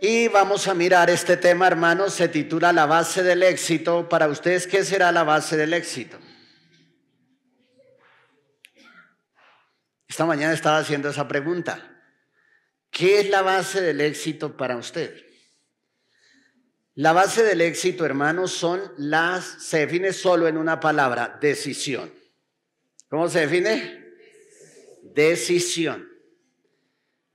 Y vamos a mirar este tema, hermanos, se titula La base del éxito. Para ustedes, ¿qué será la base del éxito? Esta mañana estaba haciendo esa pregunta. ¿Qué es la base del éxito para usted? La base del éxito, hermanos, son las, se define solo en una palabra, decisión. ¿Cómo se define? Decisión.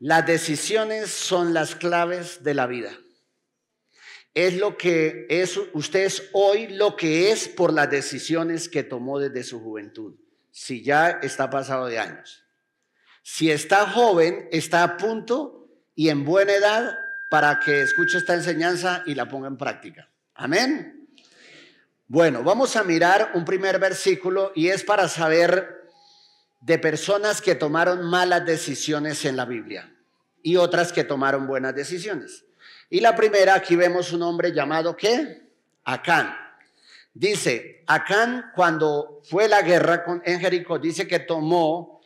Las decisiones son las claves de la vida. Es lo que es, usted hoy lo que es por las decisiones que tomó desde su juventud, si ya está pasado de años. Si está joven, está a punto y en buena edad para que escuche esta enseñanza y la ponga en práctica. Amén. Bueno, vamos a mirar un primer versículo y es para saber de personas que tomaron malas decisiones en la Biblia y otras que tomaron buenas decisiones. Y la primera, aquí vemos un hombre llamado ¿qué? Acán. Dice, Acán cuando fue la guerra con, en Jericó, dice que tomó,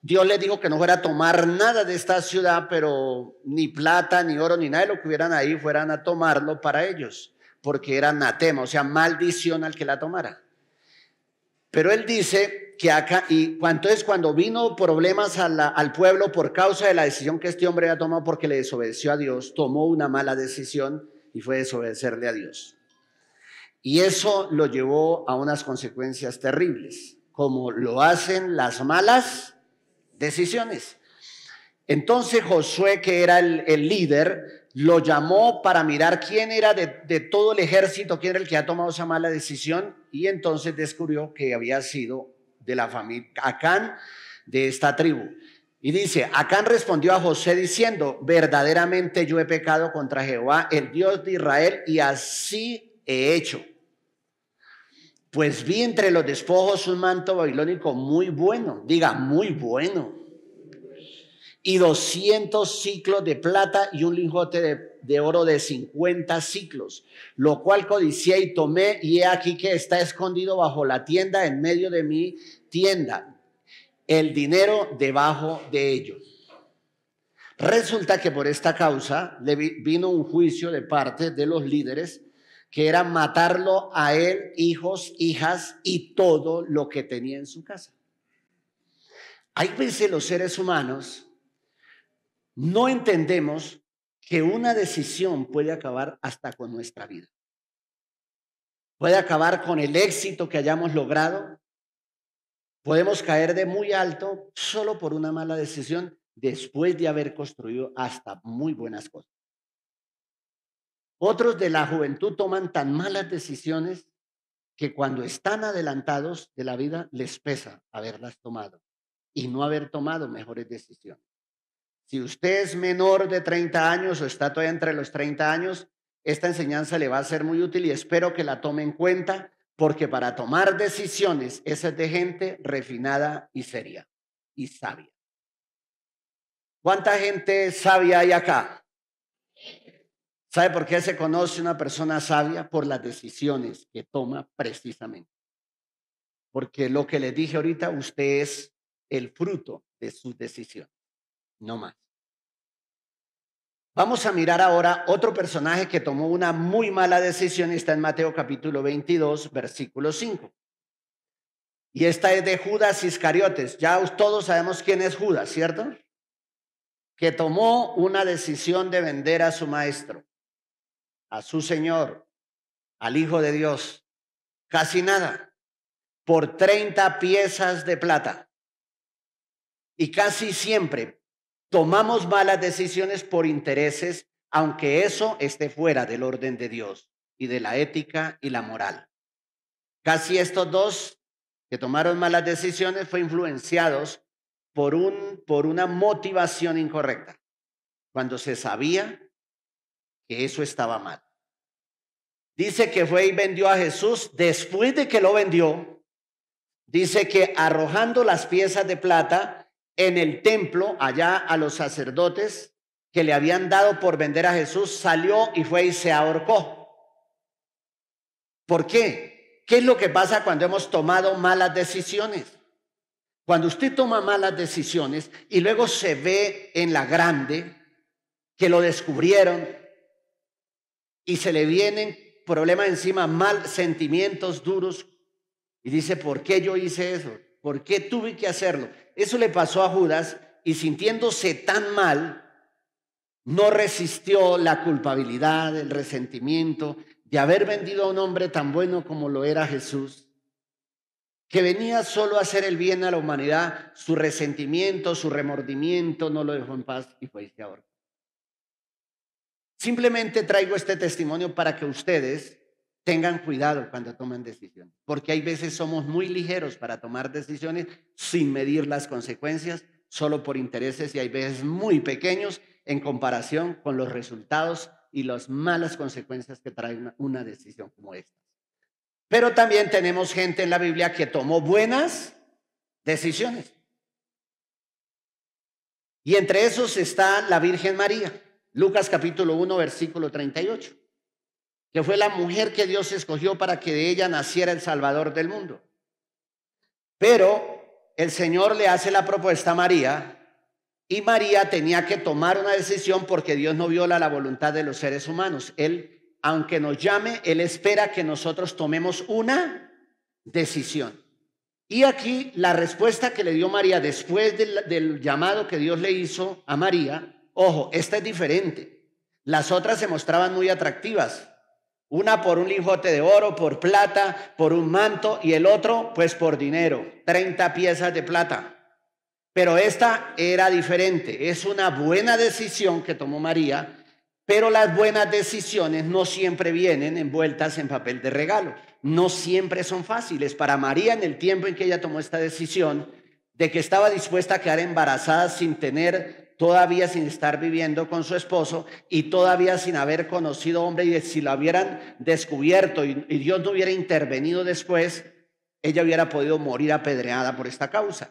Dios le dijo que no fuera a tomar nada de esta ciudad, pero ni plata, ni oro, ni nada de lo que hubieran ahí, fueran a tomarlo para ellos, porque era anatema, o sea, maldición al que la tomara. Pero él dice, que acá, y entonces cuando vino problemas al pueblo por causa de la decisión que este hombre había tomado porque le desobedeció a Dios, tomó una mala decisión y fue desobedecerle a Dios. Y eso lo llevó a unas consecuencias terribles, como lo hacen las malas decisiones. Entonces Josué, que era el, líder, lo llamó para mirar quién era de, todo el ejército, quién era el que ha tomado esa mala decisión, y entonces descubrió que había sido de la familia, Acán de esta tribu. Y dice, Acán respondió a José diciendo, verdaderamente yo he pecado contra Jehová, el Dios de Israel, y así he hecho. Pues vi entre los despojos un manto babilónico muy bueno, diga, muy bueno, y 200 ciclos de plata y un lingote de, oro de 50 ciclos, lo cual codicié y tomé, y he aquí que está escondido bajo la tienda en medio de mí tienda, el dinero debajo de ellos. Resulta que por esta causa le vino un juicio de parte de los líderes que era matarlo a él, hijos, hijas y todo lo que tenía en su casa. Hay veces los seres humanos no entendemos que una decisión puede acabar hasta con nuestra vida. Puede acabar con el éxito que hayamos logrado, Podemos caer de muy alto solo por una mala decisión después de haber construido hasta muy buenas cosas. Otros de la juventud toman tan malas decisiones que cuando están adelantados de la vida les pesa haberlas tomado y no haber tomado mejores decisiones. Si usted es menor de 30 años o está todavía entre los 30 años, esta enseñanza le va a ser muy útil y espero que la tome en cuenta porque para tomar decisiones, es de gente refinada y seria y sabia. ¿Cuánta gente sabia hay acá? ¿Sabe por qué se conoce una persona sabia? Por las decisiones que toma precisamente. Porque lo que les dije ahorita, usted es el fruto de su decisión. no más. Vamos a mirar ahora otro personaje que tomó una muy mala decisión y está en Mateo capítulo 22, versículo 5. Y esta es de Judas Iscariotes. Ya todos sabemos quién es Judas, ¿cierto? Que tomó una decisión de vender a su maestro, a su Señor, al Hijo de Dios. Casi nada. Por 30 piezas de plata. Y casi siempre Tomamos malas decisiones por intereses, aunque eso esté fuera del orden de Dios y de la ética y la moral. Casi estos dos que tomaron malas decisiones fue influenciados por, un, por una motivación incorrecta, cuando se sabía que eso estaba mal. Dice que fue y vendió a Jesús. Después de que lo vendió, dice que arrojando las piezas de plata, en el templo, allá a los sacerdotes que le habían dado por vender a Jesús, salió y fue y se ahorcó. ¿Por qué? ¿Qué es lo que pasa cuando hemos tomado malas decisiones? Cuando usted toma malas decisiones y luego se ve en la grande que lo descubrieron y se le vienen problemas encima, mal sentimientos duros, y dice, ¿por qué yo hice eso? ¿Por qué tuve que hacerlo? Eso le pasó a Judas y sintiéndose tan mal, no resistió la culpabilidad, el resentimiento de haber vendido a un hombre tan bueno como lo era Jesús, que venía solo a hacer el bien a la humanidad, su resentimiento, su remordimiento no lo dejó en paz y fue este ahora. Simplemente traigo este testimonio para que ustedes tengan cuidado cuando toman decisiones, porque hay veces somos muy ligeros para tomar decisiones sin medir las consecuencias, solo por intereses y hay veces muy pequeños en comparación con los resultados y las malas consecuencias que trae una, decisión como esta. Pero también tenemos gente en la Biblia que tomó buenas decisiones. Y entre esos está la Virgen María, Lucas capítulo 1, versículo 38 que fue la mujer que Dios escogió para que de ella naciera el Salvador del mundo. Pero el Señor le hace la propuesta a María y María tenía que tomar una decisión porque Dios no viola la voluntad de los seres humanos. Él, aunque nos llame, Él espera que nosotros tomemos una decisión. Y aquí la respuesta que le dio María después del, llamado que Dios le hizo a María, ojo, esta es diferente. Las otras se mostraban muy atractivas, una por un lijote de oro, por plata, por un manto y el otro pues por dinero, 30 piezas de plata. Pero esta era diferente, es una buena decisión que tomó María, pero las buenas decisiones no siempre vienen envueltas en papel de regalo, no siempre son fáciles. Para María en el tiempo en que ella tomó esta decisión de que estaba dispuesta a quedar embarazada sin tener todavía sin estar viviendo con su esposo y todavía sin haber conocido hombre y si lo hubieran descubierto y, y Dios no hubiera intervenido después, ella hubiera podido morir apedreada por esta causa.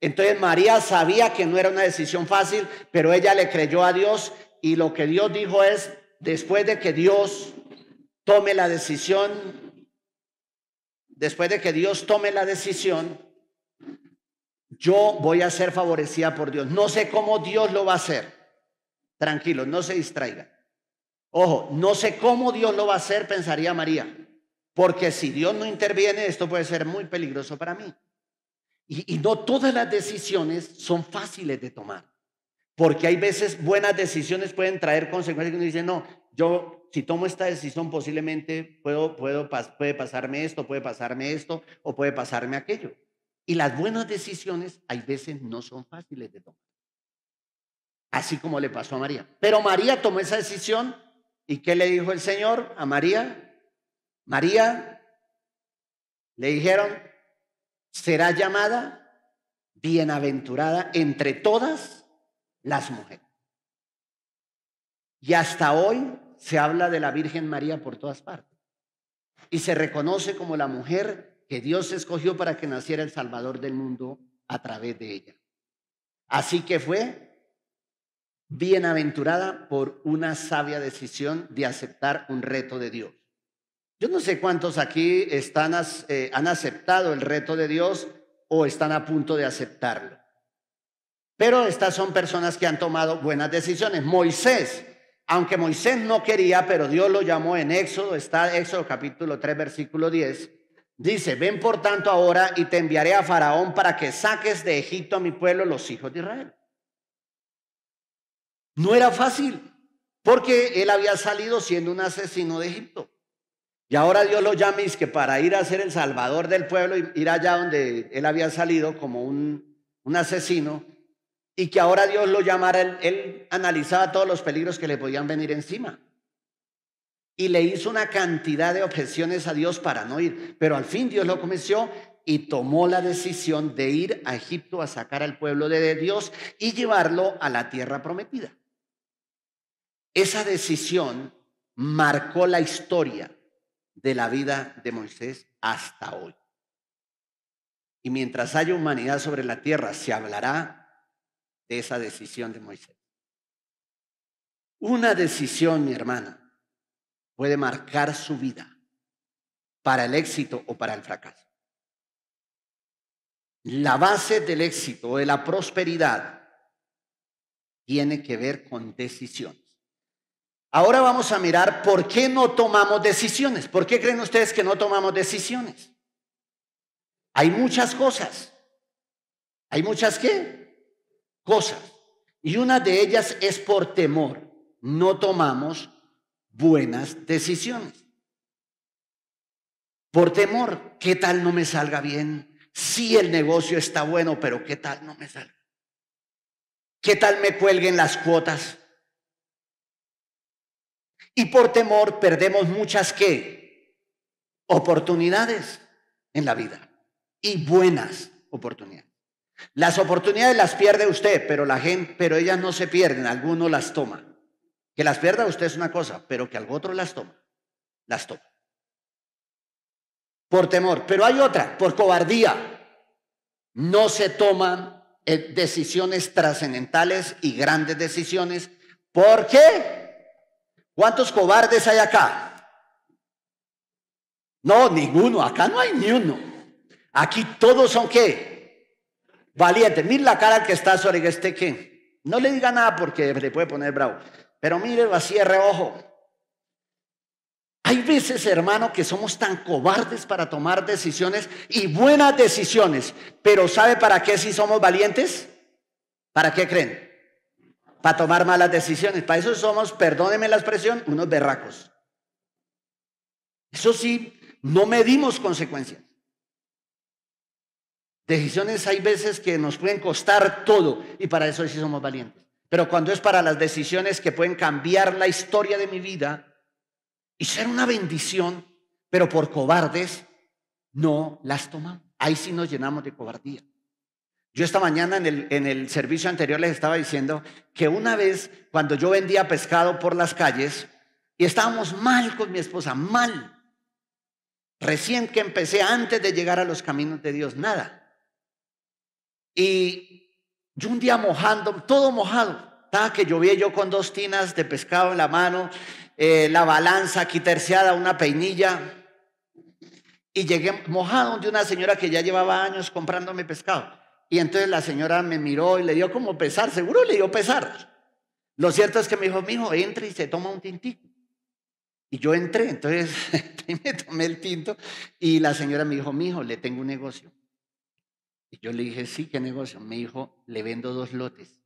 Entonces María sabía que no era una decisión fácil, pero ella le creyó a Dios y lo que Dios dijo es, después de que Dios tome la decisión, después de que Dios tome la decisión, yo voy a ser favorecida por Dios. No sé cómo Dios lo va a hacer. Tranquilo, no se distraiga. Ojo, no sé cómo Dios lo va a hacer, pensaría María. Porque si Dios no interviene, esto puede ser muy peligroso para mí. Y, no todas las decisiones son fáciles de tomar. Porque hay veces buenas decisiones pueden traer consecuencias que uno dice, no, yo si tomo esta decisión posiblemente puedo, puedo, puede pasarme esto, puede pasarme esto o puede pasarme aquello. Y las buenas decisiones hay veces no son fáciles de tomar. Así como le pasó a María. Pero María tomó esa decisión y ¿qué le dijo el Señor a María? María, le dijeron, será llamada bienaventurada entre todas las mujeres. Y hasta hoy se habla de la Virgen María por todas partes. Y se reconoce como la mujer que Dios escogió para que naciera el Salvador del mundo a través de ella. Así que fue bienaventurada por una sabia decisión de aceptar un reto de Dios. Yo no sé cuántos aquí están, eh, han aceptado el reto de Dios o están a punto de aceptarlo. Pero estas son personas que han tomado buenas decisiones. Moisés, aunque Moisés no quería, pero Dios lo llamó en Éxodo, está Éxodo capítulo 3, versículo 10. Dice, ven por tanto ahora y te enviaré a Faraón para que saques de Egipto a mi pueblo los hijos de Israel. No era fácil, porque él había salido siendo un asesino de Egipto. Y ahora Dios lo llama y es que para ir a ser el salvador del pueblo, ir allá donde él había salido como un, asesino, y que ahora Dios lo llamara, él analizaba todos los peligros que le podían venir encima y le hizo una cantidad de objeciones a Dios para no ir. Pero al fin Dios lo convenció y tomó la decisión de ir a Egipto a sacar al pueblo de Dios y llevarlo a la tierra prometida. Esa decisión marcó la historia de la vida de Moisés hasta hoy. Y mientras haya humanidad sobre la tierra, se hablará de esa decisión de Moisés. Una decisión, mi hermano, puede marcar su vida para el éxito o para el fracaso. La base del éxito o de la prosperidad tiene que ver con decisiones. Ahora vamos a mirar por qué no tomamos decisiones. ¿Por qué creen ustedes que no tomamos decisiones? Hay muchas cosas. ¿Hay muchas qué? Cosas. Y una de ellas es por temor. No tomamos buenas decisiones. Por temor, ¿qué tal no me salga bien? Si sí, el negocio está bueno, pero ¿qué tal no me salga? ¿Qué tal me cuelguen las cuotas? Y por temor perdemos muchas qué? Oportunidades en la vida. Y buenas oportunidades. Las oportunidades las pierde usted, pero la gente, pero ellas no se pierden, algunos las toman. Que las pierda usted es una cosa, pero que al otro las toma, las toma. Por temor. Pero hay otra, por cobardía. No se toman eh, decisiones trascendentales y grandes decisiones. ¿Por qué? ¿Cuántos cobardes hay acá? No, ninguno. Acá no hay ni uno. Aquí todos son qué? Valientes. Mira la cara que está sobre este que. No le diga nada porque le puede poner bravo. Pero mire, así de reojo. Hay veces, hermano, que somos tan cobardes para tomar decisiones y buenas decisiones. Pero ¿sabe para qué si somos valientes? ¿Para qué creen? Para tomar malas decisiones. Para eso somos, perdónenme la expresión, unos berracos. Eso sí, no medimos consecuencias. Decisiones hay veces que nos pueden costar todo y para eso sí somos valientes. Pero cuando es para las decisiones que pueden cambiar la historia de mi vida y ser una bendición, pero por cobardes, no las tomamos. Ahí sí nos llenamos de cobardía. Yo esta mañana en el, servicio anterior les estaba diciendo que una vez cuando yo vendía pescado por las calles y estábamos mal con mi esposa, mal, recién que empecé, antes de llegar a los caminos de Dios, nada. Y yo un día mojando, todo mojado. Estaba que llovía yo con dos tinas de pescado en la mano, eh, la balanza aquí terciada, una peinilla. Y llegué mojado de una señora que ya llevaba años comprándome pescado. Y entonces la señora me miró y le dio como pesar, seguro le dio pesar. Lo cierto es que me dijo, mijo, entra y se toma un tintico. Y yo entré, entonces me tomé el tinto y la señora me dijo, mijo, le tengo un negocio. Y yo le dije, sí, ¿qué negocio? Me dijo, le vendo dos lotes.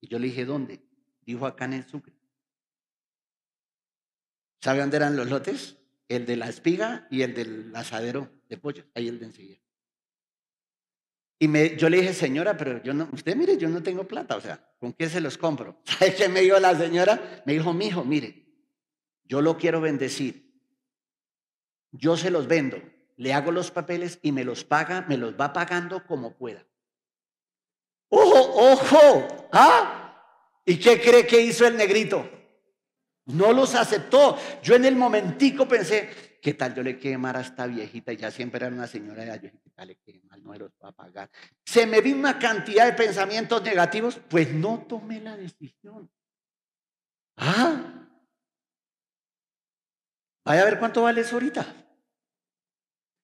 Y yo le dije, ¿dónde? Dijo, acá en el Sucre. ¿Sabe dónde eran los lotes? El de la espiga y el del asadero de pollo, ahí el de enseguida. Y me, yo le dije, señora, pero yo no, usted mire, yo no tengo plata, o sea, ¿con qué se los compro? ¿Sabe qué me dijo la señora? Me dijo, mi hijo, mire, yo lo quiero bendecir, yo se los vendo, le hago los papeles y me los paga, me los va pagando como pueda. ¡Ojo, ojo! ¿Ah? ¿Y qué cree que hizo el negrito? No los aceptó. Yo en el momentico pensé, ¿qué tal yo le quemar a esta viejita? Ya siempre era una señora de ayer. ¿qué tal le No me los va a pagar. Se me vino una cantidad de pensamientos negativos, pues no tomé la decisión. ¿Ah? Vaya a ver cuánto vale eso ahorita.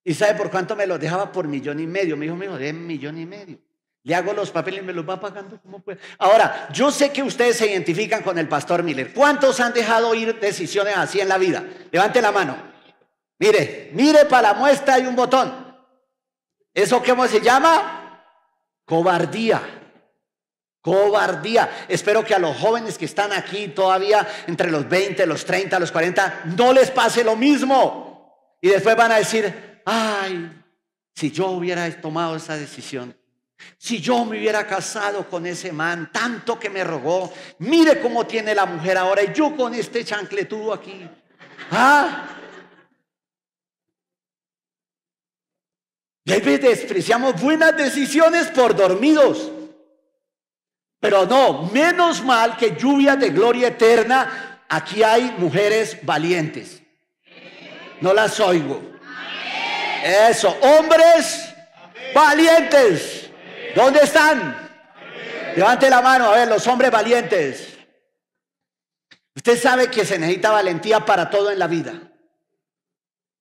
¿Y sabe por cuánto me los dejaba? Por millón y medio. Me dijo, mijo, de millón y medio. Le hago los papeles y me los va pagando como puede. Ahora, yo sé que ustedes se identifican con el pastor Miller. ¿Cuántos han dejado ir decisiones así en la vida? Levante la mano. Mire, mire para la muestra hay un botón. ¿Eso cómo se llama? Cobardía. Cobardía. Espero que a los jóvenes que están aquí todavía entre los 20, los 30, los 40, no les pase lo mismo. Y después van a decir, ay, si yo hubiera tomado esa decisión, si yo me hubiera casado con ese man, tanto que me rogó, mire cómo tiene la mujer ahora y yo con este chancletudo aquí. ¿Ah? Y despreciamos buenas decisiones por dormidos. Pero no, menos mal que lluvia de gloria eterna, aquí hay mujeres valientes. No las oigo. Eso, hombres valientes. ¿Dónde están? Levante la mano, a ver, los hombres valientes. Usted sabe que se necesita valentía para todo en la vida.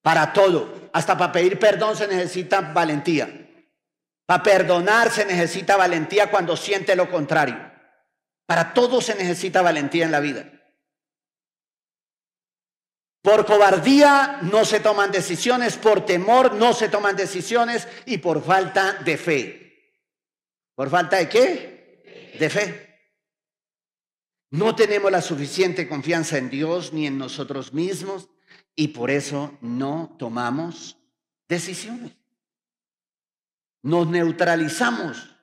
Para todo. Hasta para pedir perdón se necesita valentía. Para perdonar se necesita valentía cuando siente lo contrario. Para todo se necesita valentía en la vida. Por cobardía no se toman decisiones, por temor no se toman decisiones y por falta de fe. ¿Por falta de qué? De fe. No tenemos la suficiente confianza en Dios ni en nosotros mismos y por eso no tomamos decisiones. Nos neutralizamos.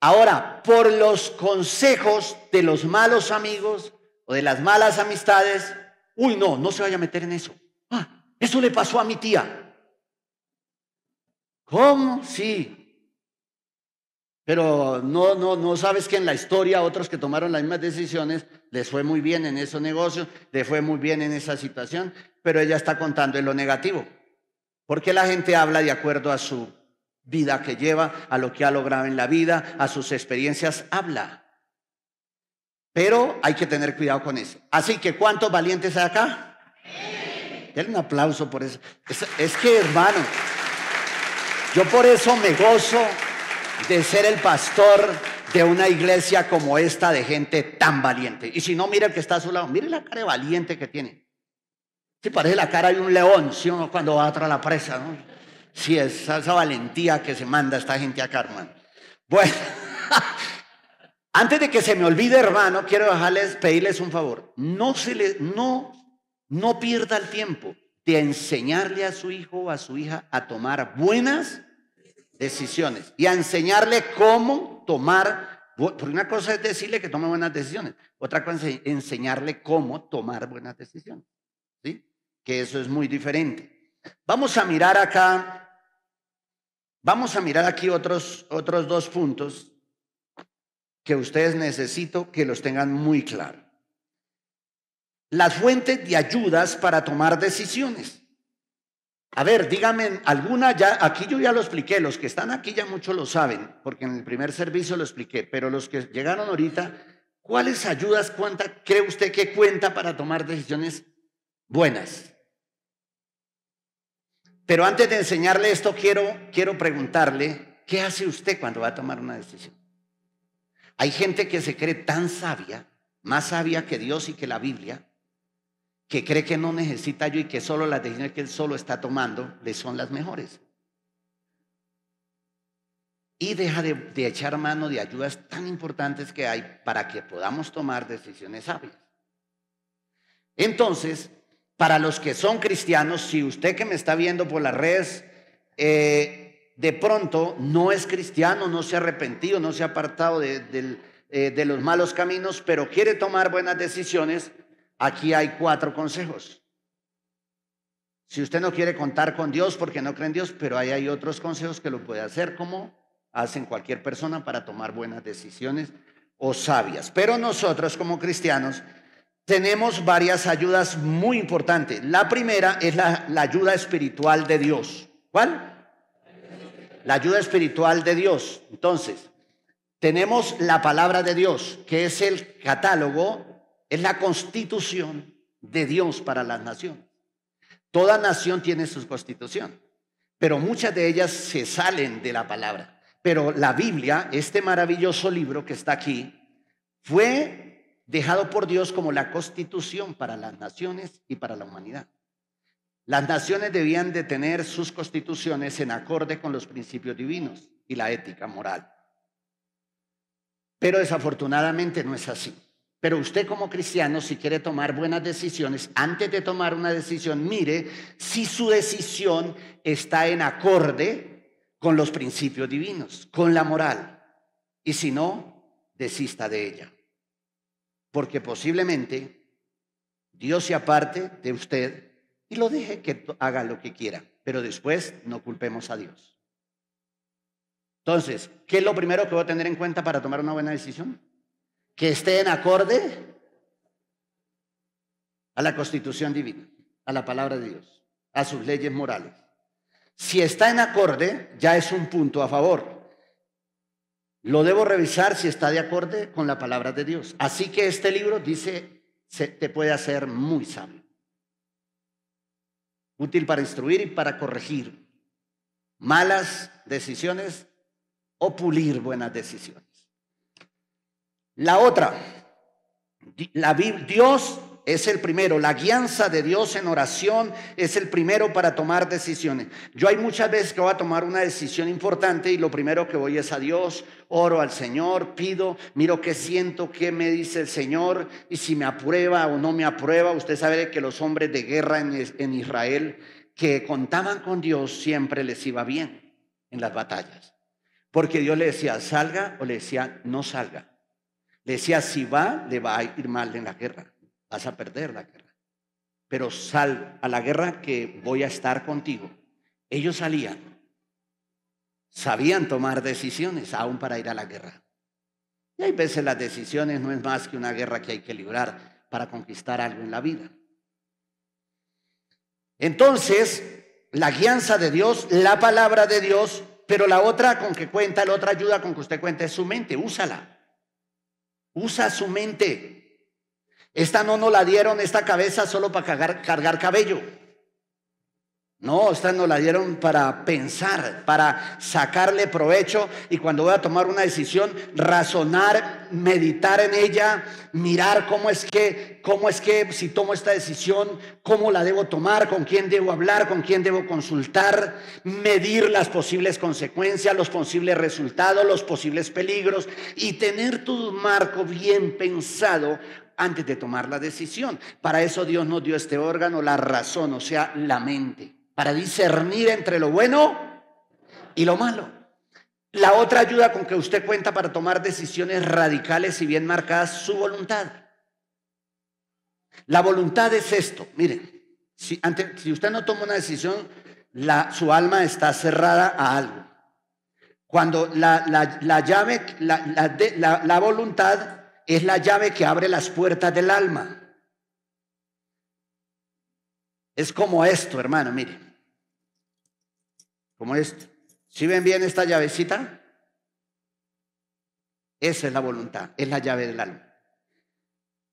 Ahora, por los consejos de los malos amigos o de las malas amistades, Uy, no, no se vaya a meter en eso. Ah, eso le pasó a mi tía. ¿Cómo? Sí. Pero no, no, no sabes que en la historia otros que tomaron las mismas decisiones les fue muy bien en esos negocios, les fue muy bien en esa situación, pero ella está contando en lo negativo. Porque la gente habla de acuerdo a su vida que lleva, a lo que ha logrado en la vida, a sus experiencias, habla. Pero hay que tener cuidado con eso. Así que, ¿cuántos valientes hay acá? Sí. Denle un aplauso por eso. Es, que, hermano, yo por eso me gozo de ser el pastor de una iglesia como esta de gente tan valiente. Y si no, mire el que está a su lado, mire la cara valiente que tiene. Si parece la cara de un león, ¿sí uno Cuando va atrás la presa, ¿no? Sí, esa, esa valentía que se manda esta gente acá, hermano. Bueno, Antes de que se me olvide, hermano, quiero pedirles un favor. No, se no, no pierda el tiempo de enseñarle a su hijo o a su hija a tomar buenas decisiones y a enseñarle cómo tomar, porque una cosa es decirle que tome buenas decisiones, otra cosa es enseñarle cómo tomar buenas decisiones, ¿sí? Que eso es muy diferente. Vamos a mirar acá, vamos a mirar aquí otros, otros dos puntos que ustedes necesito que los tengan muy claro. Las fuentes de ayudas para tomar decisiones. A ver, díganme alguna ya, aquí yo ya lo expliqué, los que están aquí ya muchos lo saben, porque en el primer servicio lo expliqué, pero los que llegaron ahorita, ¿cuáles ayudas cuenta, cree usted que cuenta para tomar decisiones buenas? Pero antes de enseñarle esto, quiero, quiero preguntarle, ¿qué hace usted cuando va a tomar una decisión? Hay gente que se cree tan sabia, más sabia que Dios y que la Biblia, que cree que no necesita yo y que solo las decisiones que él solo está tomando le son las mejores. Y deja de, echar mano de ayudas tan importantes que hay para que podamos tomar decisiones sabias. Entonces, para los que son cristianos, si usted que me está viendo por las redes, eh, de pronto no es cristiano, no se ha arrepentido, no se ha apartado eh, de, los malos caminos, pero quiere tomar buenas decisiones, aquí hay cuatro consejos. Si usted no quiere contar con Dios porque no cree en Dios, pero ahí hay otros consejos que lo puede hacer como hacen cualquier persona para tomar buenas decisiones o sabias. Pero nosotros como cristianos tenemos varias ayudas muy importantes. La primera es la, la ayuda espiritual de Dios. ¿Cuál? la ayuda espiritual de Dios. Entonces, tenemos la palabra de Dios, que es el catálogo, es la constitución de Dios para las naciones. Toda nación tiene su constitución, pero muchas de ellas se salen de la palabra. Pero la Biblia, este maravilloso libro que está aquí, fue dejado por Dios como la constitución para las naciones y para la humanidad. Las naciones debían de tener sus constituciones en acorde con los principios divinos y la ética moral. Pero desafortunadamente no es así. Pero usted como cristiano, si quiere tomar buenas decisiones, antes de tomar una decisión, mire si su decisión está en acorde con los principios divinos, con la moral. Y si no, desista de ella. Porque posiblemente Dios se aparte de usted y lo deje que haga lo que quiera, pero después no culpemos a Dios. Entonces, ¿qué es lo primero que voy a tener en cuenta para tomar una buena decisión? Que esté en acorde a la constitución divina, a la palabra de Dios, a sus leyes morales. Si está en acorde, ya es un punto a favor. Lo debo revisar si está de acorde con la palabra de Dios. Así que este libro dice, se te puede hacer muy sabio útil para instruir y para corregir malas decisiones o pulir buenas decisiones. La otra, la, Dios es el primero. La guianza de Dios en oración es el primero para tomar decisiones. Yo hay muchas veces que voy a tomar una decisión importante y lo primero que voy es a Dios, oro al Señor, pido, miro qué siento, qué me dice el Señor y si me aprueba o no me aprueba. Usted sabe que los hombres de guerra en Israel que contaban con Dios siempre les iba bien en las batallas. Porque Dios le decía, salga o le decía, no salga. Le decía, si va, le va a ir mal en la guerra vas a perder la guerra. Pero sal a la guerra que voy a estar contigo. Ellos salían, sabían tomar decisiones aún para ir a la guerra. Y hay veces las decisiones no es más que una guerra que hay que librar para conquistar algo en la vida. Entonces, la guianza de Dios, la palabra de Dios, pero la otra con que cuenta, la otra ayuda con que usted cuenta es su mente, úsala. Usa su mente. Esta no nos la dieron, esta cabeza, solo para cargar, cabello. No, esta nos la dieron para pensar, para sacarle provecho y cuando voy a tomar una decisión, razonar, meditar en ella, mirar cómo es que, cómo es que si tomo esta decisión, cómo la debo tomar, con quién debo hablar, con quién debo consultar, medir las posibles consecuencias, los posibles resultados, los posibles peligros y tener tu marco bien pensado antes de tomar la decisión. Para eso Dios nos dio este órgano, la razón, o sea, la mente, para discernir entre lo bueno y lo malo. La otra ayuda con que usted cuenta para tomar decisiones radicales y bien marcadas, su voluntad. La voluntad es esto, miren, si, usted no toma una decisión, su alma está cerrada a algo. Cuando la, llave, la, voluntad es la llave que abre las puertas del alma. Es como esto, hermano, mire. Como esto. ¿Si ven bien esta llavecita? Esa es la voluntad, es la llave del alma.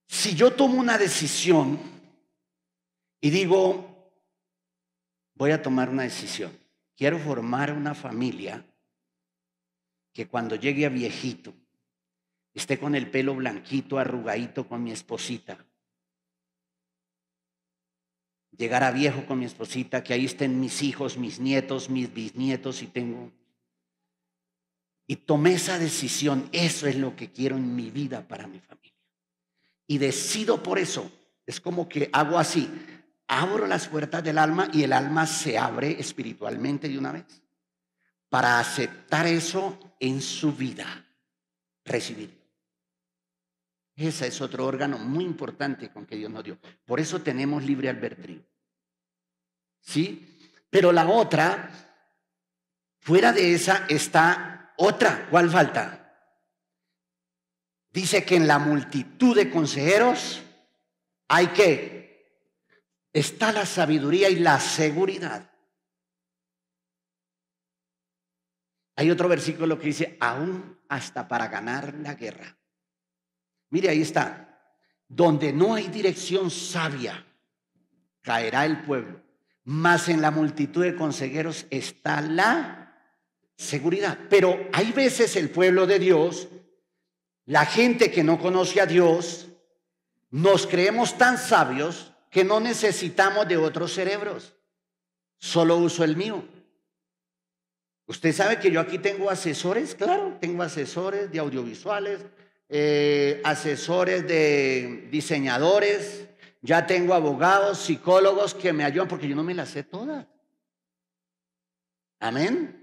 Si yo tomo una decisión y digo, voy a tomar una decisión, quiero formar una familia que cuando llegue a viejito, esté con el pelo blanquito, arrugadito con mi esposita. Llegar a viejo con mi esposita, que ahí estén mis hijos, mis nietos, mis bisnietos y tengo... Y tomé esa decisión, eso es lo que quiero en mi vida para mi familia. Y decido por eso, es como que hago así, abro las puertas del alma y el alma se abre espiritualmente de una vez para aceptar eso en su vida, recibirlo. Ese es otro órgano muy importante con que Dios nos dio. Por eso tenemos libre albedrío. ¿Sí? Pero la otra, fuera de esa está otra. ¿Cuál falta? Dice que en la multitud de consejeros hay que, está la sabiduría y la seguridad. Hay otro versículo que dice, aún hasta para ganar la guerra. Mire, ahí está. Donde no hay dirección sabia, caerá el pueblo. Mas en la multitud de consejeros está la seguridad. Pero hay veces el pueblo de Dios, la gente que no conoce a Dios, nos creemos tan sabios que no necesitamos de otros cerebros. Solo uso el mío. Usted sabe que yo aquí tengo asesores, claro, tengo asesores de audiovisuales, eh, asesores de diseñadores, ya tengo abogados, psicólogos que me ayudan porque yo no me las sé todas. Amén.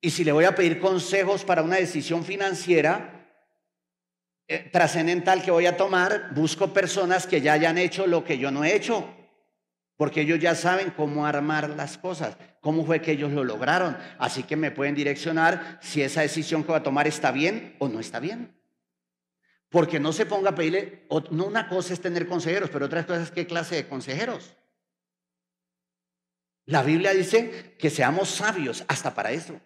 Y si le voy a pedir consejos para una decisión financiera eh, trascendental que voy a tomar, busco personas que ya hayan hecho lo que yo no he hecho porque ellos ya saben cómo armar las cosas, cómo fue que ellos lo lograron. Así que me pueden direccionar si esa decisión que va a tomar está bien o no está bien. Porque no se ponga a pedirle, no una cosa es tener consejeros, pero otra cosa es qué clase de consejeros. La Biblia dice que seamos sabios hasta para eso.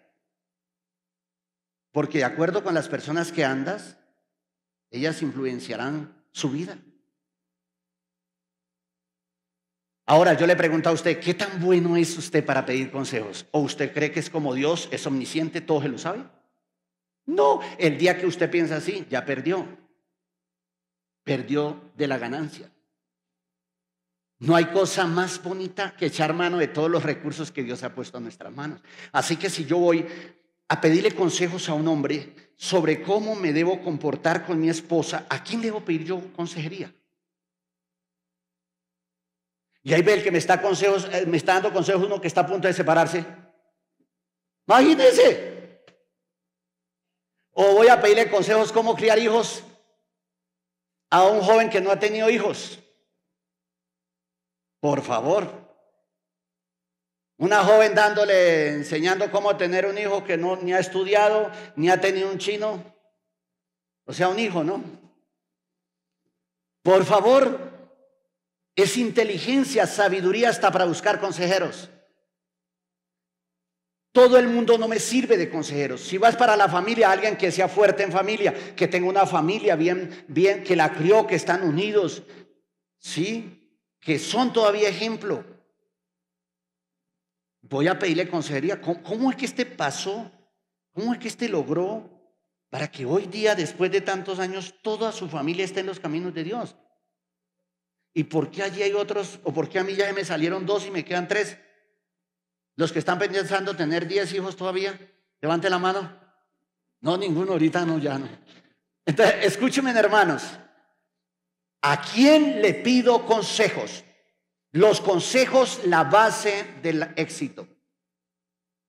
Porque de acuerdo con las personas que andas, ellas influenciarán su vida. Ahora yo le pregunto a usted, ¿qué tan bueno es usted para pedir consejos? ¿O usted cree que es como Dios, es omnisciente, todo se lo sabe? No, el día que usted piensa así, ya perdió. Perdió de la ganancia. No hay cosa más bonita que echar mano de todos los recursos que Dios ha puesto en nuestras manos. Así que si yo voy a pedirle consejos a un hombre sobre cómo me debo comportar con mi esposa, ¿a quién debo pedir yo consejería? Y ahí ve el que me está, eh, me está dando consejos uno que está a punto de separarse. Imagínense. O voy a pedirle consejos cómo criar hijos a un joven que no ha tenido hijos. Por favor. Una joven dándole, enseñando cómo tener un hijo que no, ni ha estudiado, ni ha tenido un chino. O sea, un hijo, ¿no? Por favor, es inteligencia, sabiduría hasta para buscar consejeros. Todo el mundo no me sirve de consejeros. Si vas para la familia, alguien que sea fuerte en familia, que tenga una familia bien, bien, que la crió, que están unidos, ¿sí? Que son todavía ejemplo. Voy a pedirle consejería. ¿Cómo, cómo es que este pasó? ¿Cómo es que este logró para que hoy día, después de tantos años, toda su familia esté en los caminos de Dios? ¿Y por qué allí hay otros? ¿O por qué a mí ya me salieron dos y me quedan tres? Los que están pensando tener diez hijos todavía, levante la mano. No, ninguno, ahorita no, ya no. Entonces, escúchenme, hermanos. ¿A quién le pido consejos? Los consejos, la base del éxito.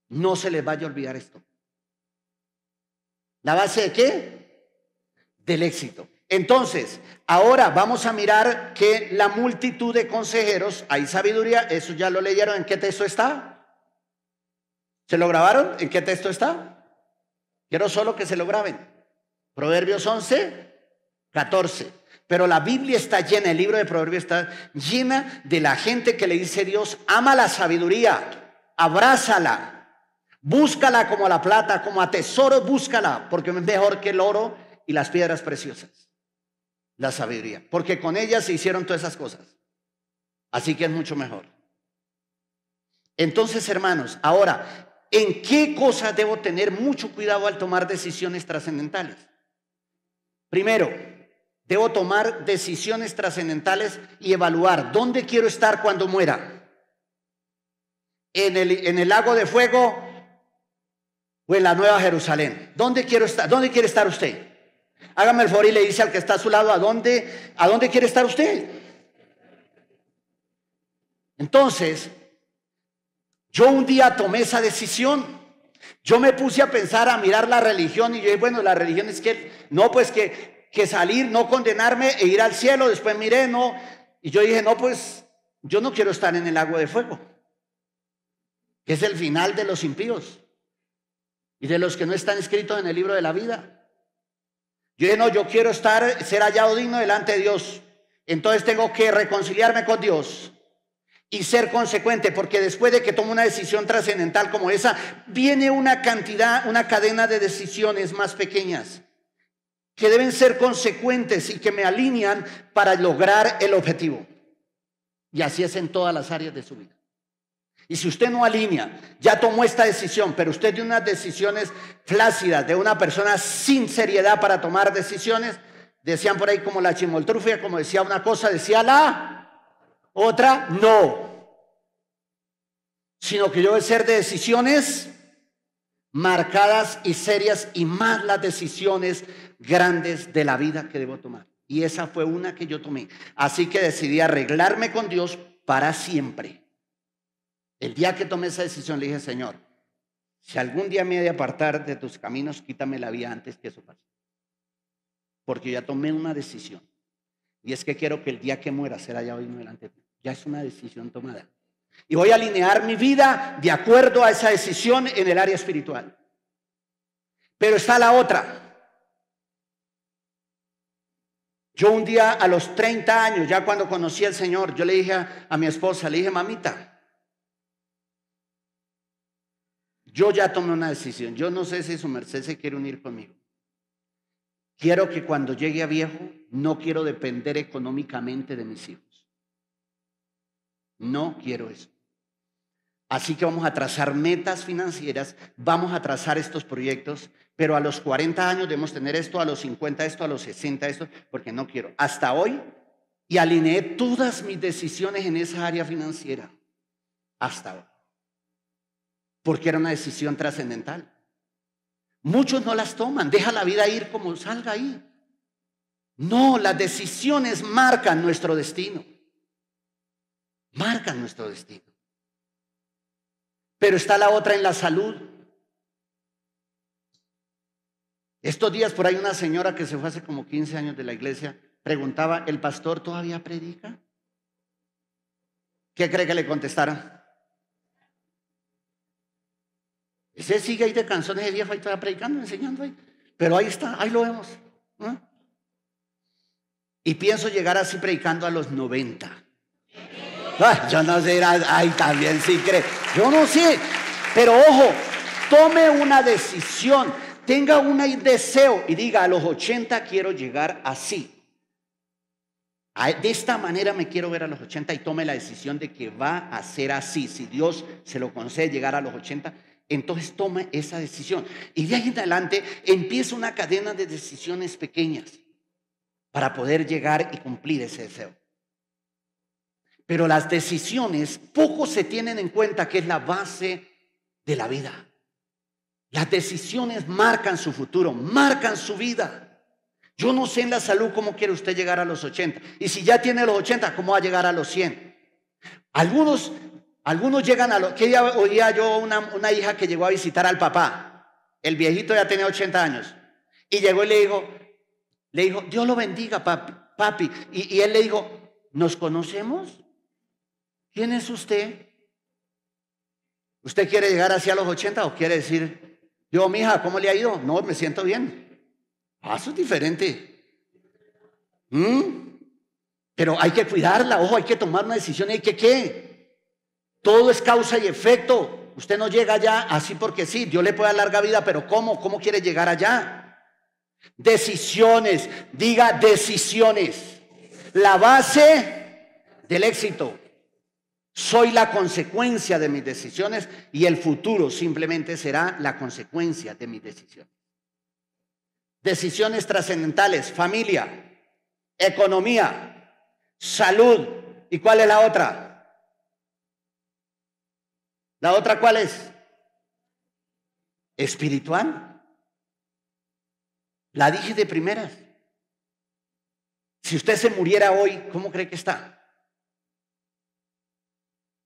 No se les vaya a olvidar esto. ¿La base de qué? Del éxito. Entonces, ahora vamos a mirar que la multitud de consejeros, hay sabiduría, eso ya lo leyeron, ¿en qué texto está? ¿Se lo grabaron? ¿En qué texto está? Quiero solo que se lo graben. Proverbios 11, 14. Pero la Biblia está llena, el libro de Proverbios está llena de la gente que le dice Dios, ama la sabiduría, abrázala, búscala como la plata, como a tesoro, búscala, porque es mejor que el oro y las piedras preciosas la sabiduría, porque con ella se hicieron todas esas cosas. Así que es mucho mejor. Entonces, hermanos, ahora, ¿en qué cosas debo tener mucho cuidado al tomar decisiones trascendentales? Primero, debo tomar decisiones trascendentales y evaluar dónde quiero estar cuando muera. En el, en el lago de fuego o en la Nueva Jerusalén. ¿Dónde quiero estar? ¿Dónde quiere estar usted? Hágame el favor y le dice al que está a su lado, ¿a dónde, a dónde quiere estar usted? Entonces, yo un día tomé esa decisión. Yo me puse a pensar, a mirar la religión y yo dije, bueno, la religión es que, no, pues que, que salir, no condenarme e ir al cielo. Después miré, no. Y yo dije, no, pues yo no quiero estar en el agua de fuego, que es el final de los impíos y de los que no están escritos en el libro de la vida. Yo no, yo quiero estar, ser hallado digno delante de Dios. Entonces tengo que reconciliarme con Dios y ser consecuente, porque después de que tomo una decisión trascendental como esa, viene una cantidad, una cadena de decisiones más pequeñas que deben ser consecuentes y que me alinean para lograr el objetivo. Y así es en todas las áreas de su vida. Y si usted no alinea, ya tomó esta decisión, pero usted tiene unas decisiones flácidas de una persona sin seriedad para tomar decisiones, decían por ahí como la chimoltrufia, como decía una cosa, decía la otra, no. Sino que yo a ser de decisiones marcadas y serias y más las decisiones grandes de la vida que debo tomar. Y esa fue una que yo tomé. Así que decidí arreglarme con Dios para siempre. El día que tomé esa decisión le dije, Señor, si algún día me he de apartar de tus caminos, quítame la vida antes que eso pase. Porque ya tomé una decisión. Y es que quiero que el día que muera sea ya hoy delante de ti. Ya es una decisión tomada. Y voy a alinear mi vida de acuerdo a esa decisión en el área espiritual. Pero está la otra. Yo un día a los 30 años, ya cuando conocí al Señor, yo le dije a mi esposa, le dije, mamita, Yo ya tomé una decisión. Yo no sé si su merced se quiere unir conmigo. Quiero que cuando llegue a viejo, no quiero depender económicamente de mis hijos. No quiero eso. Así que vamos a trazar metas financieras, vamos a trazar estos proyectos, pero a los 40 años debemos tener esto, a los 50 esto, a los 60 esto, porque no quiero. Hasta hoy, y alineé todas mis decisiones en esa área financiera, hasta hoy porque era una decisión trascendental. Muchos no las toman, deja la vida ir como salga ahí. No, las decisiones marcan nuestro destino. Marcan nuestro destino. Pero está la otra en la salud. Estos días por ahí una señora que se fue hace como 15 años de la iglesia preguntaba, ¿el pastor todavía predica? ¿Qué cree que le contestaron? Ese sigue ahí de canciones de viejo, ahí predicando, enseñando ahí. Pero ahí está, ahí lo vemos. Y pienso llegar así predicando a los 90. Ah, yo no sé, ahí también sí cree. Yo no sé. Pero ojo, tome una decisión, tenga un deseo y diga, a los 80 quiero llegar así. De esta manera me quiero ver a los 80 y tome la decisión de que va a ser así. Si Dios se lo concede llegar a los 80, entonces toma esa decisión. Y de ahí en adelante empieza una cadena de decisiones pequeñas para poder llegar y cumplir ese deseo. Pero las decisiones poco se tienen en cuenta que es la base de la vida. Las decisiones marcan su futuro, marcan su vida. Yo no sé en la salud cómo quiere usted llegar a los 80. Y si ya tiene los 80, ¿cómo va a llegar a los 100? Algunos algunos llegan a lo que ya oía yo una, una hija que llegó a visitar al papá. El viejito ya tenía 80 años. Y llegó y le dijo, le dijo, Dios lo bendiga, papi. papi. Y, él le dijo, ¿nos conocemos? ¿Quién es usted? ¿Usted quiere llegar hacia los 80 o quiere decir, yo, hija ¿cómo le ha ido? No, me siento bien. Paso ah, eso es diferente. ¿Mm? Pero hay que cuidarla, ojo, hay que tomar una decisión y hay que qué. Todo es causa y efecto. Usted no llega allá así porque sí. Dios le puede dar larga vida, pero ¿cómo? ¿Cómo quiere llegar allá? Decisiones. Diga decisiones. La base del éxito. Soy la consecuencia de mis decisiones y el futuro simplemente será la consecuencia de mis decisiones. Decisiones trascendentales, familia, economía, salud. ¿Y cuál es la otra? ¿La otra cuál es? Espiritual. La dije de primeras. Si usted se muriera hoy, ¿cómo cree que está?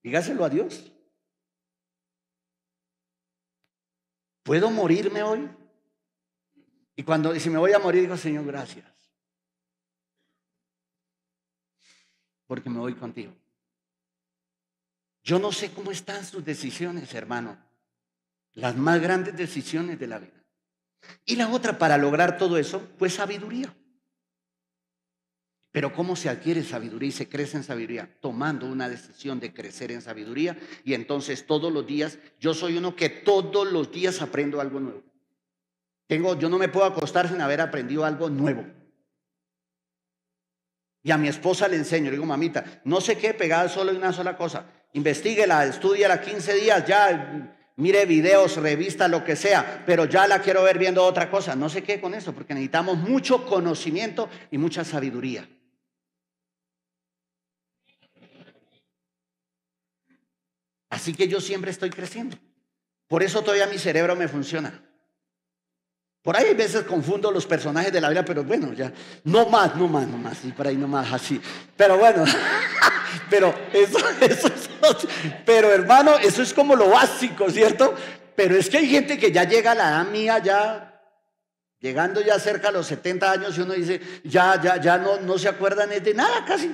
Dígaselo a Dios. ¿Puedo morirme hoy? Y cuando dice, si me voy a morir, digo, Señor, gracias. Porque me voy contigo. Yo no sé cómo están sus decisiones, hermano. Las más grandes decisiones de la vida. Y la otra, para lograr todo eso, pues sabiduría. Pero ¿cómo se adquiere sabiduría y se crece en sabiduría? Tomando una decisión de crecer en sabiduría y entonces todos los días, yo soy uno que todos los días aprendo algo nuevo. Tengo, yo no me puedo acostar sin haber aprendido algo nuevo. Y a mi esposa le enseño, le digo, mamita, no sé qué, pegada solo en una sola cosa. Investíguela, estudiala 15 días, ya mire videos, revistas, lo que sea, pero ya la quiero ver viendo otra cosa. No sé qué con eso, porque necesitamos mucho conocimiento y mucha sabiduría. Así que yo siempre estoy creciendo. Por eso todavía mi cerebro me funciona. Por ahí a veces confundo los personajes de la vida, pero bueno, ya, no más, no más, no más, y por ahí no más, así. Pero bueno, pero eso, pero hermano, eso es como lo básico, ¿cierto? Pero es que hay gente que ya llega a la edad mía, ya llegando ya cerca a los 70 años, y uno dice, ya, ya, ya no, no se acuerdan de nada casi.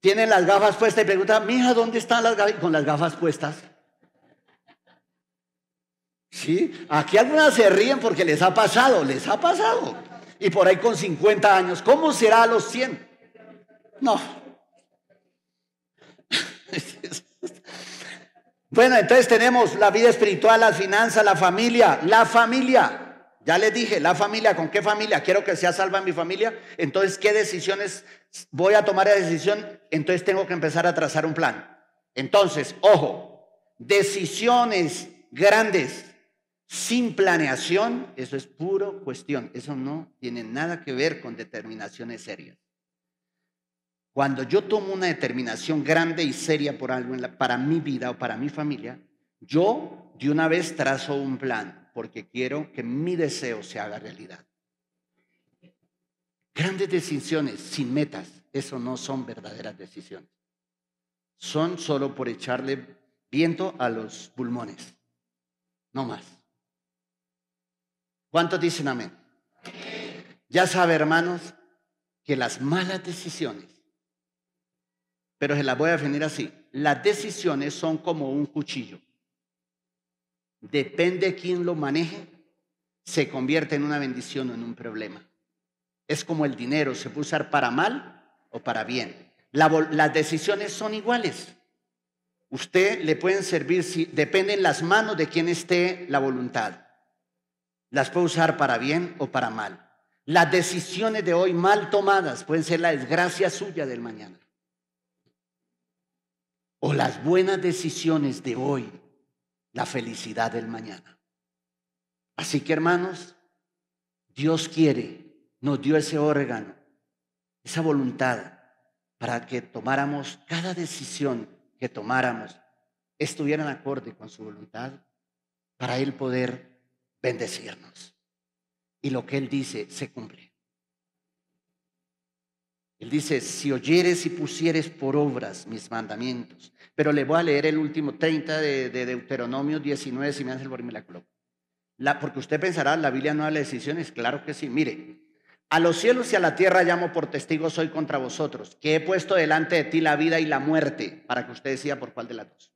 Tienen las gafas puestas y preguntan, mija, ¿dónde están las gafas? con las gafas puestas. ¿Sí? Aquí algunas se ríen porque les ha pasado, les ha pasado. Y por ahí con 50 años, ¿cómo será a los 100? No. Bueno, entonces tenemos la vida espiritual, las finanzas, la familia, la familia. Ya les dije, la familia, ¿con qué familia? Quiero que sea salva mi familia. Entonces, ¿qué decisiones voy a tomar? La decisión, entonces tengo que empezar a trazar un plan. Entonces, ojo, decisiones grandes sin planeación, eso es puro cuestión. Eso no tiene nada que ver con determinaciones serias. Cuando yo tomo una determinación grande y seria por algo para mi vida o para mi familia, yo de una vez trazo un plan porque quiero que mi deseo se haga realidad. Grandes decisiones sin metas, eso no son verdaderas decisiones. Son solo por echarle viento a los pulmones, no más. ¿Cuántos dicen amén? Ya sabe, hermanos, que las malas decisiones, pero se las voy a definir así, las decisiones son como un cuchillo. Depende quién lo maneje, se convierte en una bendición o en un problema. Es como el dinero, se puede usar para mal o para bien. las decisiones son iguales. Usted le pueden servir si dependen las manos de quien esté la voluntad las puede usar para bien o para mal. Las decisiones de hoy mal tomadas pueden ser la desgracia suya del mañana. O las buenas decisiones de hoy, la felicidad del mañana. Así que hermanos, Dios quiere, nos dio ese órgano, esa voluntad para que tomáramos cada decisión que tomáramos, en acorde con su voluntad, para Él poder bendecirnos. Y lo que Él dice se cumple. Él dice, si oyeres y pusieres por obras mis mandamientos, pero le voy a leer el último 30 de, Deuteronomio 19, si me hace el la porque usted pensará, la Biblia no la de decisiones, claro que sí. Mire, a los cielos y a la tierra llamo por testigos soy contra vosotros, que he puesto delante de ti la vida y la muerte, para que usted decida por cuál de las dos.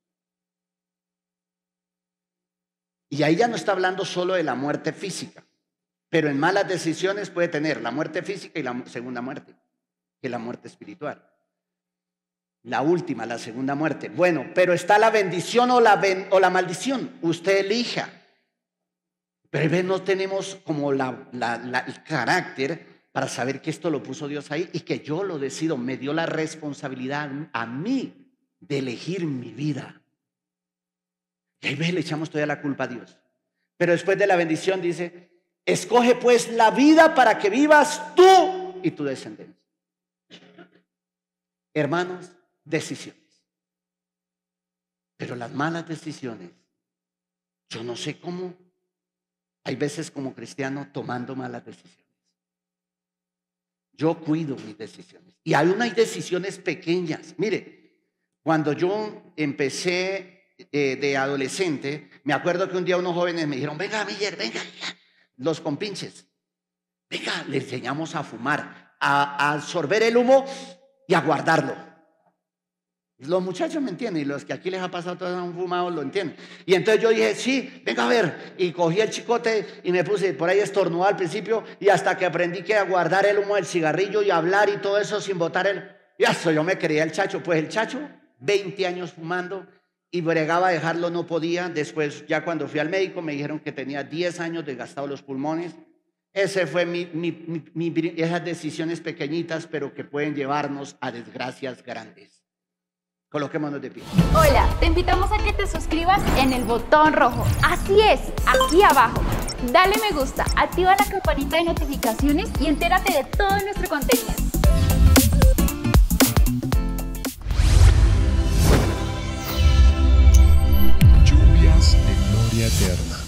Y ahí ya no está hablando solo de la muerte física, pero en malas decisiones puede tener la muerte física y la segunda muerte, que la muerte espiritual. La última, la segunda muerte. Bueno, pero está la bendición o la, o la maldición. Usted elija. Pero no tenemos como el carácter para saber que esto lo puso Dios ahí y que yo lo decido. Me dio la responsabilidad a mí de elegir mi vida. Y ahí le echamos toda la culpa a Dios. Pero después de la bendición dice, escoge pues la vida para que vivas tú y tu descendencia. Hermanos, decisiones. Pero las malas decisiones, yo no sé cómo, hay veces como cristiano tomando malas decisiones. Yo cuido mis decisiones. Y aún hay decisiones pequeñas. Mire, cuando yo empecé eh, de adolescente, me acuerdo que un día unos jóvenes me dijeron, venga, Miller, venga, los compinches, venga, le enseñamos a fumar, a, absorber el humo y a guardarlo. Los muchachos me entienden y los que aquí les ha pasado todo han fumado lo entienden. Y entonces yo dije, sí, venga a ver. Y cogí el chicote y me puse por ahí estornudó al principio y hasta que aprendí que a guardar el humo del cigarrillo y hablar y todo eso sin botar el... Y eso yo me creía el chacho. Pues el chacho, 20 años fumando, y bregaba a dejarlo, no podía. Después, ya cuando fui al médico, me dijeron que tenía 10 años desgastados los pulmones. Ese fue mi, esas decisiones pequeñitas, pero que pueden llevarnos a desgracias grandes. Coloquémonos de pie. Hola, te invitamos a que te suscribas en el botón rojo. Así es, aquí abajo. Dale me gusta, activa la campanita de notificaciones y entérate de todo nuestro contenido. eterna.